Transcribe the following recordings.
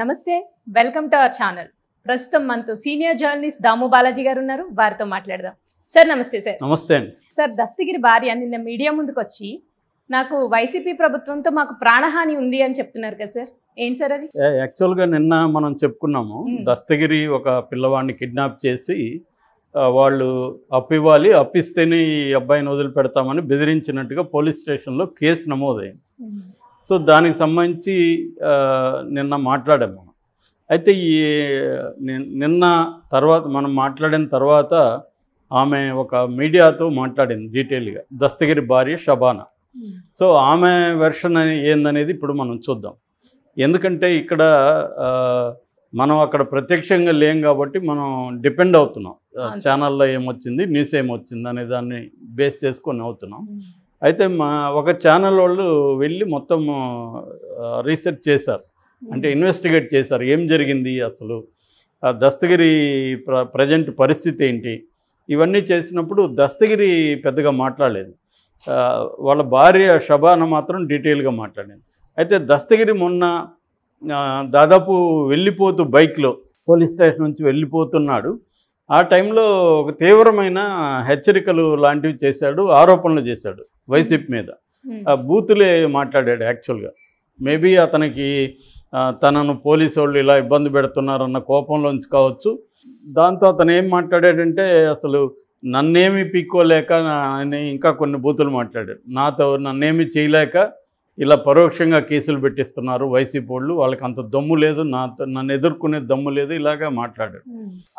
నమస్తే welcome to our channel ప్రస్తుతం మనతో సీనియర్ జర్నలిస్ట్ దాము బాలాజీ గారు ఉన్నారు వారితో మాట్లాడదాం సార్ నమస్తే సార్ నమస్తే సార్ దస్తగిరి భార్య నిన్న మీడియా ముందుకు వచ్చి నాకు వైసీపీ ప్రభుత్వంతో మాకు ప్రాణహాని ఉంది అని చెప్తున్నారు కదా సార్ ఏంటి సార్ అది యాక్చువల్గా నిన్న మనం చెప్పుకున్నాము దస్తగిరి ఒక పిల్లవాడిని కిడ్నాప్ చేసి వాళ్ళు అప్పివ్వాలి అప్పిస్తేనే ఈ అబ్బాయిని వదిలిపెడతామని బెదిరించినట్టుగా పోలీస్ స్టేషన్లో కేసు నమోదైంది సో దానికి సంబంధించి నిన్న మాట్లాడాం మనం అయితే ఈ నిన్న తర్వాత మనం మాట్లాడిన తర్వాత ఆమె ఒక మీడియాతో మాట్లాడింది డీటెయిల్గా దస్తగిరి భార్య షబానా సో ఆమె వెర్షన్ ఏందనేది ఇప్పుడు మనం చూద్దాం ఎందుకంటే ఇక్కడ మనం అక్కడ ప్రత్యక్షంగా లేం కాబట్టి మనం డిపెండ్ అవుతున్నాం ఛానల్లో ఏమొచ్చింది న్యూస్ ఏమొచ్చింది అనే దాన్ని బేస్ చేసుకొని అవుతున్నాం అయితే మా ఒక ఛానల్ వాళ్ళు వెళ్ళి మొత్తం రీసెర్చ్ చేశారు అంటే ఇన్వెస్టిగేట్ చేశారు ఏం జరిగింది అసలు దస్తగిరి ప్ర ప్రజెంట్ పరిస్థితి ఏంటి ఇవన్నీ చేసినప్పుడు దస్తగిరి పెద్దగా మాట్లాడలేదు వాళ్ళ భార్య శబాన మాత్రం డీటెయిల్గా మాట్లాడింది అయితే దస్తగిరి మొన్న దాదాపు వెళ్ళిపోతూ బైక్లో పోలీస్ స్టేషన్ నుంచి వెళ్ళిపోతున్నాడు ఆ టైంలో ఒక తీవ్రమైన హెచ్చరికలు లాంటివి చేశాడు ఆరోపణలు చేశాడు వైసీపీ మీద ఆ బూతులే మాట్లాడాడు యాక్చువల్గా మేబీ అతనికి తనను పోలీసు వాళ్ళు ఇలా ఇబ్బంది పెడుతున్నారన్న కోపంలోంచి కావచ్చు దాంతో అతను ఏం మాట్లాడాడంటే అసలు నన్నేమి పీక్కోలేక ఆయన ఇంకా కొన్ని బూతులు మాట్లాడాడు నాతో నన్నేమి చేయలేక ఇలా పరోక్షంగా కేసులు పెట్టిస్తున్నారు వైసీపీ వాళ్ళు వాళ్ళకి అంత దమ్ము లేదు నాతో నన్ను ఎదుర్కొనే దమ్ము లేదు ఇలాగా మాట్లాడారు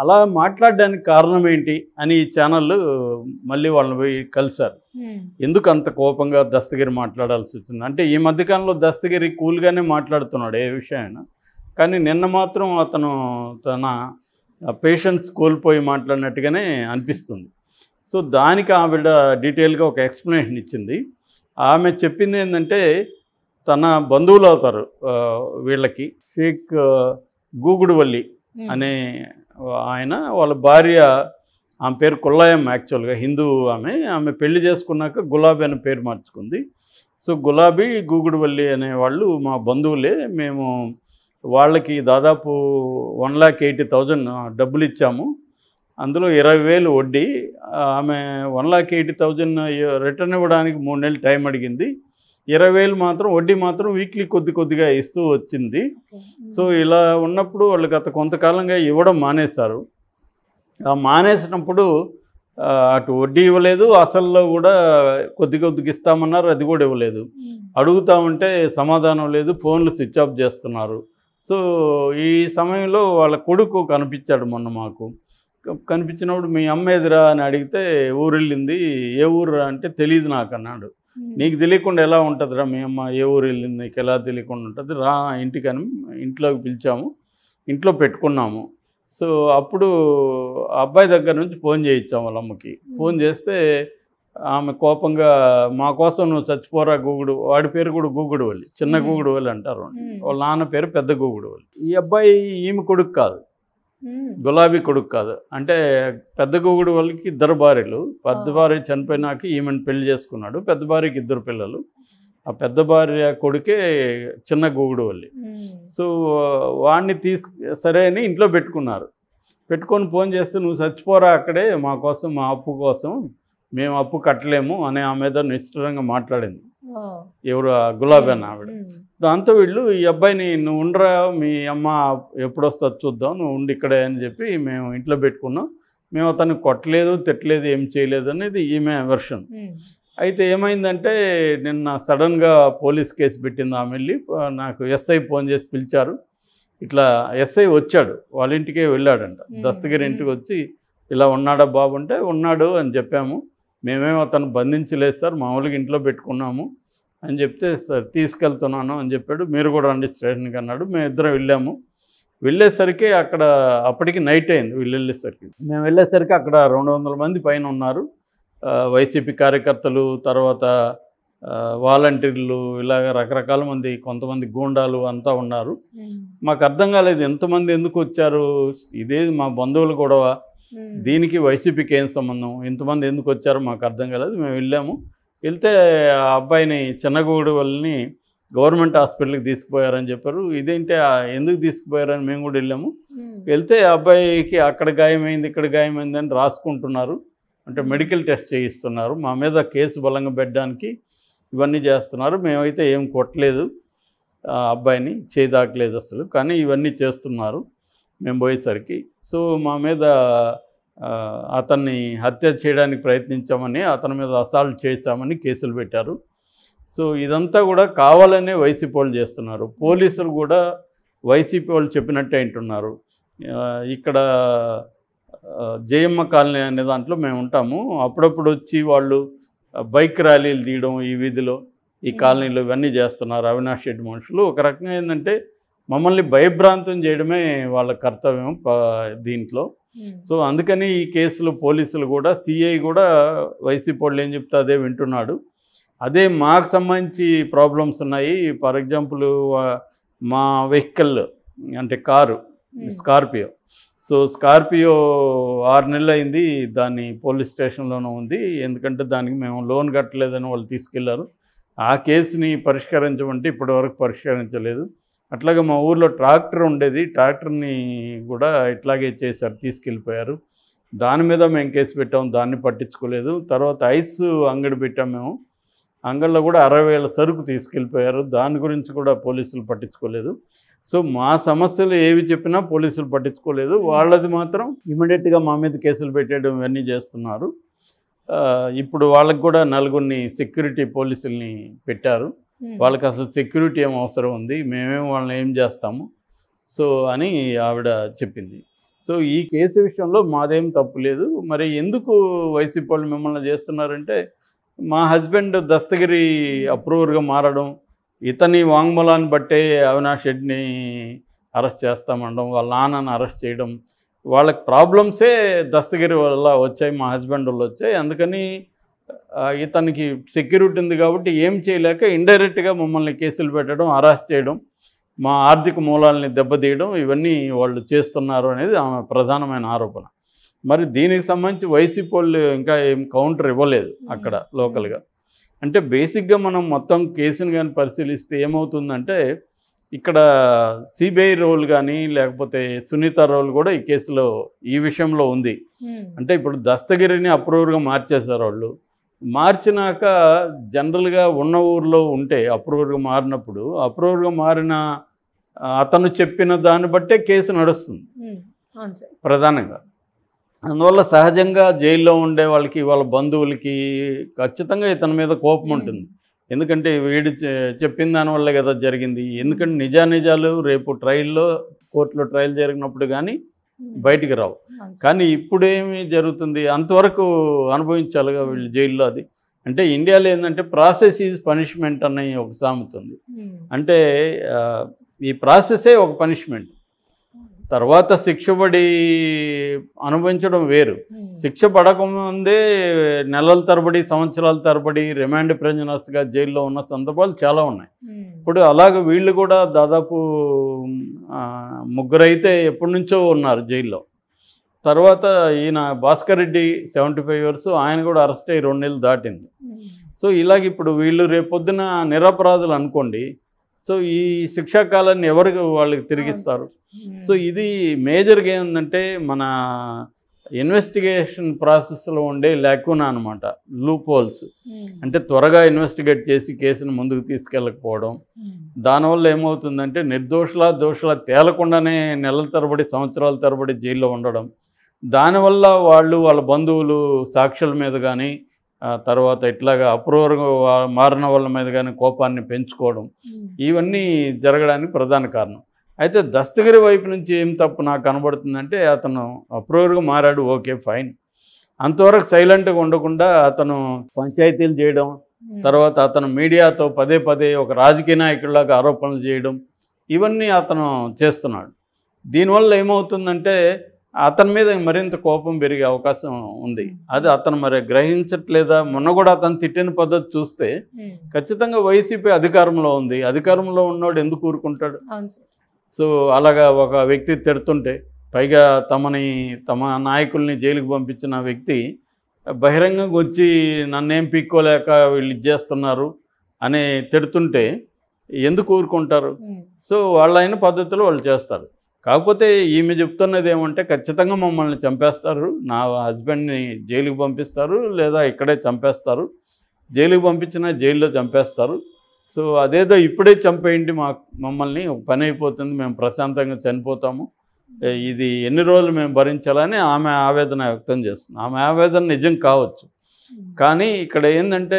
అలా మాట్లాడడానికి కారణం ఏంటి అని ఈ ఛానళ్ళు మళ్ళీ వాళ్ళని పోయి కలిశారు ఎందుకు అంత కోపంగా దస్తగిరి మాట్లాడాల్సి వచ్చింది అంటే ఈ మధ్యకాలంలో దస్తగిరి కూల్గానే మాట్లాడుతున్నాడు ఏ విషయాన్ని కానీ నిన్న మాత్రం అతను తన పేషెన్స్ కోల్పోయి మాట్లాడినట్టుగానే అనిపిస్తుంది సో దానికి ఆవిడ డీటెయిల్గా ఒక ఎక్స్ప్లెనేషన్ ఇచ్చింది ఆమె చెప్పింది ఏంటంటే తన బంధువులు అవుతారు వీళ్ళకి షేక్ గూగుడువల్లి అనే ఆయన వాళ్ళ భార్య ఆమె పేరు కుల్లాయం యాక్చువల్గా హిందూ ఆమె ఆమె పెళ్లి చేసుకున్నాక గులాబీ అనే పేరు మార్చుకుంది సో గులాబీ గూగుడువల్లి అనే వాళ్ళు మా బంధువులే మేము వాళ్ళకి దాదాపు వన్ ల్యాక్ ఎయిటీ థౌజండ్ డబ్బులు ఇచ్చాము అందులో ఇరవై వేలు వడ్డీ ఆమె one lakh eighty thousand return ఇవ్వడానికి మూడు నెలలు టైం అడిగింది ఇరవై వేలు మాత్రం వడ్డీ మాత్రం వీక్లీ కొద్ది కొద్దిగా ఇస్తూ వచ్చింది సో ఇలా ఉన్నప్పుడు వాళ్ళు గత కొంతకాలంగా ఇవ్వడం మానేశారు ఆ మానేసినప్పుడు అటు వడ్డీ ఇవ్వలేదు అసల్లో కూడా కొద్ది కొద్దిగా ఇస్తామన్నారు అది కూడా ఇవ్వలేదు అడుగుతా ఉంటే సమాధానం లేదు ఫోన్లు స్విచ్ ఆఫ్ చేస్తున్నారు సో ఈ సమయంలో వాళ్ళ కొడుకు కనిపించాడు మొన్న మాకు కనిపించినప్పుడు మీ ఎదురా అని అడిగితే ఊరెళ్ళింది ఏ ఊరు అంటే తెలియదు నాకు అన్నాడు నీకు తెలియకుండా ఎలా ఉంటుందిరా మీ అమ్మ ఏ ఊరు వెళ్ళింది నీకు ఎలా తెలియకుండా ఉంటుంది రా ఇంటికి అని ఇంట్లోకి పిలిచాము ఇంట్లో పెట్టుకున్నాము సో అప్పుడు అబ్బాయి దగ్గర నుంచి ఫోన్ చేయించాం వాళ్ళ అమ్మకి ఫోన్ చేస్తే ఆమె కోపంగా మా కోసం నువ్వు చచ్చిపోరా గూగుడు వాడి పేరు కూడా గూగుడు చిన్న గూగుడు అంటారు వాళ్ళ నాన్న పేరు పెద్ద గూగుడు ఈ అబ్బాయి ఈమె కొడుకు కాదు గులాబీ కొడుకు కాదు అంటే పెద్ద గోగుడు వాళ్ళకి ఇద్దరు భార్యలు పెద్ద భార్య చనిపోయినాక ఈమెను పెళ్లి చేసుకున్నాడు పెద్ద భార్యకి ఇద్దరు పిల్లలు ఆ పెద్ద భార్య కొడుకే చిన్న గోగుడు వాళ్ళి సో వాడిని తీసుకు సరే అని ఇంట్లో పెట్టుకున్నారు పెట్టుకొని ఫోన్ చేస్తే నువ్వు చచ్చిపోరా అక్కడే మా కోసం మా అప్పు కోసం మేము అప్పు కట్టలేము అనే ఆమె మీద నిశ్చితంగా మాట్లాడింది ఎవరు గులాబీ అన్న ఆవిడ దాంతో వీళ్ళు ఈ అబ్బాయిని నువ్వు ఉండరా మీ అమ్మ ఎప్పుడు వస్తుంది చూద్దాం నువ్వు ఉండి ఇక్కడే అని చెప్పి మేము ఇంట్లో పెట్టుకున్నాం మేము అతను కొట్టలేదు తిట్టలేదు ఏం చేయలేదు అనేది ఈమె వెర్షన్ అయితే ఏమైందంటే నిన్న సడన్గా పోలీస్ కేసు పెట్టింది ఆమె వెళ్ళి నాకు ఎస్ఐ ఫోన్ చేసి పిలిచారు ఇట్లా ఎస్ఐ వచ్చాడు వాళ్ళ ఇంటికే వెళ్ళాడంట దస్తగిరి ఇంటికి వచ్చి ఇలా ఉన్నాడా బాబు అంటే ఉన్నాడు అని చెప్పాము మేమేమో అతను బంధించలేదు సార్ మామూలుగా ఇంట్లో పెట్టుకున్నాము అని చెప్తే సార్ తీసుకెళ్తున్నాను అని చెప్పాడు మీరు కూడా రండి స్టేషన్కి అన్నాడు మేము ఇద్దరం వెళ్ళాము వెళ్ళేసరికి అక్కడ అప్పటికి నైట్ అయింది వీళ్ళు వెళ్ళేసరికి మేము వెళ్ళేసరికి అక్కడ రెండు వందల మంది పైన ఉన్నారు వైసీపీ కార్యకర్తలు తర్వాత వాలంటీర్లు ఇలాగ రకరకాల మంది కొంతమంది గూండాలు అంతా ఉన్నారు మాకు అర్థం కాలేదు ఎంతమంది ఎందుకు వచ్చారు ఇదే మా బంధువులు గొడవ దీనికి వైసీపీకి ఏం సంబంధం ఇంతమంది ఎందుకు వచ్చారో మాకు అర్థం కాలేదు మేము వెళ్ళాము వెళ్తే ఆ అబ్బాయిని చిన్నగూడు వాళ్ళని గవర్నమెంట్ హాస్పిటల్కి తీసుకుపోయారని చెప్పారు ఇదేంటి ఎందుకు తీసుకుపోయారని మేము కూడా వెళ్ళాము వెళ్తే అబ్బాయికి అక్కడ గాయమైంది ఇక్కడ గాయమైంది అని రాసుకుంటున్నారు అంటే మెడికల్ టెస్ట్ చేయిస్తున్నారు మా మీద కేసు బలంగా పెట్టడానికి ఇవన్నీ చేస్తున్నారు మేమైతే ఏం కొట్టలేదు అబ్బాయిని చేదాకలేదు అసలు కానీ ఇవన్నీ చేస్తున్నారు మేము పోయేసరికి సో మా మీద అతన్ని హత్య చేయడానికి ప్రయత్నించామని అతని మీద అసాల్ట్ చేశామని కేసులు పెట్టారు సో ఇదంతా కూడా కావాలనే వైసీపీ వాళ్ళు చేస్తున్నారు పోలీసులు కూడా వైసీపీ వాళ్ళు చెప్పినట్టే అంటున్నారు ఇక్కడ జయమ్మ కాలనీ అనే దాంట్లో మేము ఉంటాము అప్పుడప్పుడు వచ్చి వాళ్ళు బైక్ ర్యాలీలు తీయడం ఈ వీధిలో ఈ కాలనీలో ఇవన్నీ చేస్తున్నారు అవినాష్ రెడ్డి మనుషులు ఒక రకంగా ఏంటంటే మమ్మల్ని భయభ్రాంతం చేయడమే వాళ్ళ కర్తవ్యం దీంట్లో Hmm. సో అందుకని ఈ కేసులు పోలీసులు కూడా సిఐ కూడా వైసీపీ వాళ్ళు ఏం చెప్తే అదే వింటున్నాడు అదే మాకు సంబంధించి ప్రాబ్లమ్స్ ఉన్నాయి ఫర్ ఎగ్జాంపుల్ మా వెహికల్ అంటే car Scorpio hmm. So Scorpio ఆరు నెలలు అయింది దాన్ని పోలీస్ స్టేషన్లోనే ఉంది ఎందుకంటే దానికి మేము లోన్ కట్టలేదని వాళ్ళు తీసుకెళ్లారు ఆ కేసుని పరిష్కరించమంటే ఇప్పటివరకు పరిష్కరించలేదు అట్లాగే మా ఊర్లో ట్రాక్టర్ ఉండేది ట్రాక్టర్ని కూడా ఇట్లాగే చేశారు తీసుకెళ్ళిపోయారు దాని మీద మేము కేసు పెట్టాము దాన్ని పట్టించుకోలేదు తర్వాత ఐస్ అంగడి పెట్టాం మేము అంగడిలో కూడా అరవై వేల సరుకు తీసుకెళ్ళిపోయారు దాని గురించి కూడా పోలీసులు పట్టించుకోలేదు సో మా సమస్యలు ఏవి చెప్పినా పోలీసులు పట్టించుకోలేదు వాళ్ళది మాత్రం ఇమీడియట్గా మా మీద కేసులు పెట్టేయడం ఇవన్నీ చేస్తున్నారు ఇప్పుడు వాళ్ళకు కూడా నలుగురిని సెక్యూరిటీ పోలీసుల్ని పెట్టారు వాళ్ళకి అసలు సెక్యూరిటీ ఏం అవసరం ఉంది మేమేం వాళ్ళని ఏం చేస్తాము సో అని ఆవిడ చెప్పింది సో ఈ కేసు విషయంలో మాదేం తప్పు లేదు మరి ఎందుకు వైసీపీ వాళ్ళు మిమ్మల్ని చేస్తున్నారంటే మా హస్బెండ్ దస్తగిరి అప్రూవర్గా మారడం ఇతని వాంగ్మూలాన్ని బట్టే అవినాష్ రెడ్డిని అరెస్ట్ చేస్తామనడం వాళ్ళ నాన్నని అరెస్ట్ చేయడం వాళ్ళకి ప్రాబ్లమ్సే దస్తగిరి వల్ల వచ్చాయి మా హస్బెండ్ వాళ్ళు వచ్చాయి అందుకని ఇతనికి సెక్యూరిటీ ఉంది కాబట్టి ఏం చేయలేక ఇండైరెక్ట్గా మమ్మల్ని కేసులు పెట్టడం అరెస్ట్ చేయడం మా ఆర్థిక మూలాలని దెబ్బతీయడం ఇవన్నీ వాళ్ళు చేస్తున్నారు అనేది ఆమె ప్రధానమైన ఆరోపణ మరి దీనికి సంబంధించి వైసీపీ వాళ్ళు ఇంకా ఏం కౌంటర్ ఇవ్వలేదు అక్కడ లోకల్గా అంటే బేసిక్గా మనం మొత్తం కేసుని కానీ పరిశీలిస్తే ఏమవుతుందంటే ఇక్కడ సిబిఐ రోల్ కానీ లేకపోతే సునీత రోల్ కూడా ఈ కేసులో ఈ విషయంలో ఉంది అంటే ఇప్పుడు దస్తగిరిని అప్రూవర్గా మార్చేశారు వాళ్ళు మార్చినాక జనరల్గా ఉన్న ఊర్లో ఉంటే అప్రూవర్గా మారినప్పుడు అప్రూవర్గా మారిన అతను చెప్పిన దాన్ని బట్టే కేసు నడుస్తుంది ప్రధానంగా అందువల్ల సహజంగా జైల్లో ఉండే వాళ్ళకి వాళ్ళ బంధువులకి ఖచ్చితంగా ఇతని మీద కోపం ఉంటుంది ఎందుకంటే వీడు చెప్పిన దానివల్లే కదా జరిగింది ఎందుకంటే నిజానిజాలు రేపు ట్రయల్లో కోర్టులో ట్రయల్ జరిగినప్పుడు కానీ బయటికి రావు కానీ ఇప్పుడేమి జరుగుతుంది అంతవరకు అనుభవించాలిగా వీళ్ళు జైల్లో అది అంటే ఇండియాలో ఏంటంటే ప్రాసెస్ ఈజ్ పనిష్మెంట్ అనే ఒక సామెత ఉంది అంటే ఈ ప్రాసెసే ఒక పనిష్మెంట్ తర్వాత శిక్ష పడి అనుభవించడం వేరు hmm. శిక్ష పడకముందే నెలల తరబడి సంవత్సరాల తరబడి రిమాండ్ ప్రజనర్స్గా జైల్లో ఉన్న సందర్భాలు చాలా ఉన్నాయి hmm. ఇప్పుడు అలాగే వీళ్ళు కూడా దాదాపు ముగ్గురైతే ఎప్పటి నుంచో ఉన్నారు జైల్లో తర్వాత ఈయన Bhaskar Reddy seventy five years ఆయన కూడా అరెస్ట్ అయ్యి రెండు నెలలు దాటింది hmm. సో ఇలాగ ఇప్పుడు వీళ్ళు రేపొద్దున నిరపరాధులు అనుకోండి సో ఈ శిక్షాకాలాన్ని ఎవరు వాళ్ళకి తిరిగిస్తారు సో ఇది మేజర్గా ఏంటంటే మన ఇన్వెస్టిగేషన్ ప్రాసెస్లో ఉండే లేకునా అనమాట లూప్ హోల్స్ అంటే త్వరగా ఇన్వెస్టిగేట్ చేసి కేసును ముందుకు తీసుకెళ్ళకపోవడం దానివల్ల ఏమవుతుందంటే నిర్దోషుల దోషుల తేలకుండానే నెలల తరబడి సంవత్సరాల తరబడి జైల్లో ఉండడం దానివల్ల వాళ్ళు వాళ్ళ బంధువులు సాక్షుల మీద కానీ తర్వాత ఇట్లాగా అప్రూవర్ మారిన వాళ్ళ మీద కానీ కోపాన్ని పెంచుకోవడం ఇవన్నీ జరగడానికి ప్రధాన కారణం అయితే దస్తగిరి వైపు నుంచి ఏం తప్పు నాకు కనబడుతుందంటే అతను అప్రూవర్గా మారాడు ఓకే ఫైన్ అంతవరకు సైలెంట్గా ఉండకుండా అతను పంచాయతీలు చేయడం తర్వాత అతను మీడియాతో పదే పదే ఒక రాజకీయ నాయకుడిలాగా ఆరోపణలు చేయడం ఇవన్నీ అతను చేస్తున్నాడు దీనివల్ల ఏమవుతుందంటే అతని మీద మరింత కోపం పెరిగే అవకాశం ఉంది అది అతను మరి గ్రహించట్లేదా మొన్న కూడా అతను తిట్టిన పద్ధతి చూస్తే ఖచ్చితంగా వైసీపీ అధికారంలో ఉంది అధికారంలో ఉన్నవాడు ఎందుకు ఊరుకుంటాడు సో అలాగా ఒక వ్యక్తి తిడుతుంటే పైగా తమని తమ నాయకుల్ని జైలుకు పంపించిన వ్యక్తి బహిరంగంగా వచ్చి నన్నేం పీక్కోలేక వీళ్ళు ఇచ్చేస్తున్నారు అని తిడుతుంటే ఎందుకు ఊరుకుంటారు సో వాళ్ళైన పద్ధతిలో వాళ్ళు చేస్తారు కాకపోతే ఈమె చెప్తున్నది ఏమంటే ఖచ్చితంగా మమ్మల్ని చంపేస్తారు నా హస్బెండ్ని జైలుకి పంపిస్తారు లేదా ఇక్కడే చంపేస్తారు జైలుకి పంపించినా జైల్లో చంపేస్తారు సో అదేదో ఇప్పుడే చంపేయండి మా మమ్మల్ని పని అయిపోతుంది మేము ప్రశాంతంగా చనిపోతాము ఇది ఎన్ని రోజులు మేము భరించాలని ఆమె ఆవేదన వ్యక్తం చేస్తుంది ఆమె ఆవేదన నిజం కావచ్చు కానీ ఇక్కడ ఏంటంటే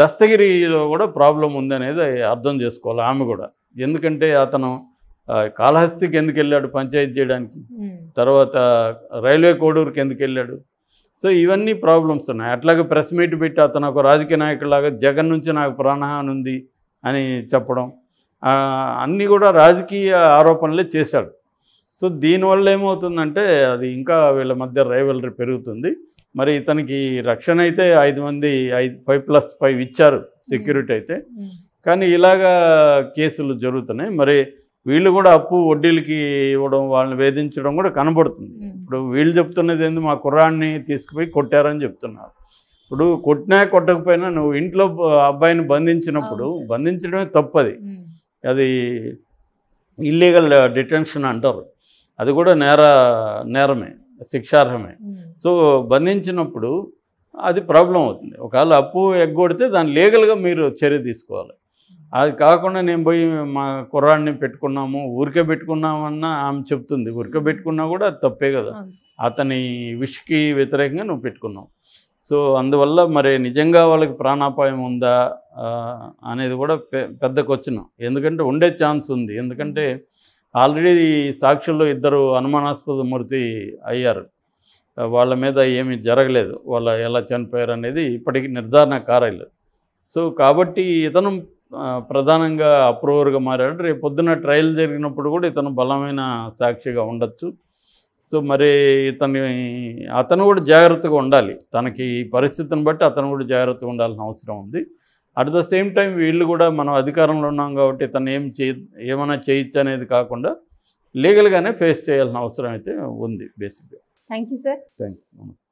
దస్తగిరిలో కూడా ప్రాబ్లం ఉందనేది అర్థం చేసుకోవాలి ఆమె కూడా ఎందుకంటే అతను కాళహస్తికి ఎందుకు వెళ్ళాడు పంచాయతీ చేయడానికి తర్వాత రైల్వే కోడూరుకి ఎందుకు వెళ్ళాడు సో ఇవన్నీ ప్రాబ్లమ్స్ ఉన్నాయి అట్లాగే ప్రెస్ మీట్ పెట్టి అతను ఒక రాజకీయ నాయకులాగా జగన్ నుంచి నాకు ప్రాణహాని ఉంది అని చెప్పడం అన్నీ కూడా రాజకీయ ఆరోపణలే చేశాడు సో దీనివల్ల ఏమవుతుందంటే అది ఇంకా వీళ్ళ మధ్య రైవలరీ పెరుగుతుంది మరి ఇతనికి రక్షణ అయితే ఐదు మంది ఐదు ఫైవ్ ప్లస్ ఫైవ్ ఇచ్చారు సెక్యూరిటీ అయితే కానీ ఇలాగా కేసులు జరుగుతున్నాయి మరి వీళ్ళు కూడా అప్పు వడ్డీలకి ఇవ్వడం వాళ్ళని వేధించడం కూడా కనబడుతుంది ఇప్పుడు వీళ్ళు చెప్తున్నది ఏంది మా కుర్రాన్ని తీసుకుపోయి కొట్టారని చెప్తున్నారు ఇప్పుడు కొట్టినా కొట్టకపోయినా నువ్వు ఇంట్లో అబ్బాయిని బంధించినప్పుడు బంధించడమే తప్పది అది ఇల్లీగల్ డిటెన్షన్ అంటారు అది కూడా నేర నేరమే శిక్షార్హమే సో బంధించినప్పుడు అది ప్రాబ్లం అవుతుంది ఒకవేళ అప్పు ఎగ్గొడితే దాన్ని లీగల్గా మీరు చర్య తీసుకోవాలి అది కాకుండా నేను పోయి మా కుర్రాడిని పెట్టుకున్నాము ఊరికే పెట్టుకున్నామన్న ఆమె చెప్తుంది ఊరికే పెట్టుకున్నా కూడా తప్పే కదా అతని విషకి వ్యతిరేకంగా నువ్వు పెట్టుకున్నావు సో అందువల్ల మరి నిజంగా వాళ్ళకి ప్రాణాపాయం ఉందా అనేది కూడా పెద్ద క్వశ్చన్ ఎందుకంటే ఉండే ఛాన్స్ ఉంది ఎందుకంటే ఆల్రెడీ సాక్షుల్లో ఇద్దరు అనుమానాస్పద మూర్తి అయ్యారు వాళ్ళ మీద ఏమీ జరగలేదు వాళ్ళు ఎలా చనిపోయారు అనేది ఇప్పటికీ నిర్ధారణ కారలేదు సో కాబట్టి ఇతను ప్రధానంగా అప్రూవర్గా మారాడు రేపు పొద్దున ట్రయల్ జరిగినప్పుడు కూడా ఇతను బలమైన సాక్షిగా ఉండొచ్చు సో మరి ఇతని అతను కూడా జాగ్రత్తగా ఉండాలి తనకి ఈ పరిస్థితిని బట్టి అతను కూడా జాగ్రత్తగా ఉండాల్సిన అవసరం ఉంది అట్ ద సేమ్ టైం వీళ్ళు కూడా మనం అధికారంలో ఉన్నాం కాబట్టి ఇతను ఏం చేయ ఏమైనా చేయొచ్చు అనేది కాకుండా లీగల్గానే ఫేస్ చేయాల్సిన అవసరం అయితే ఉంది బేసిక్గా thank you sir thank you నమస్తే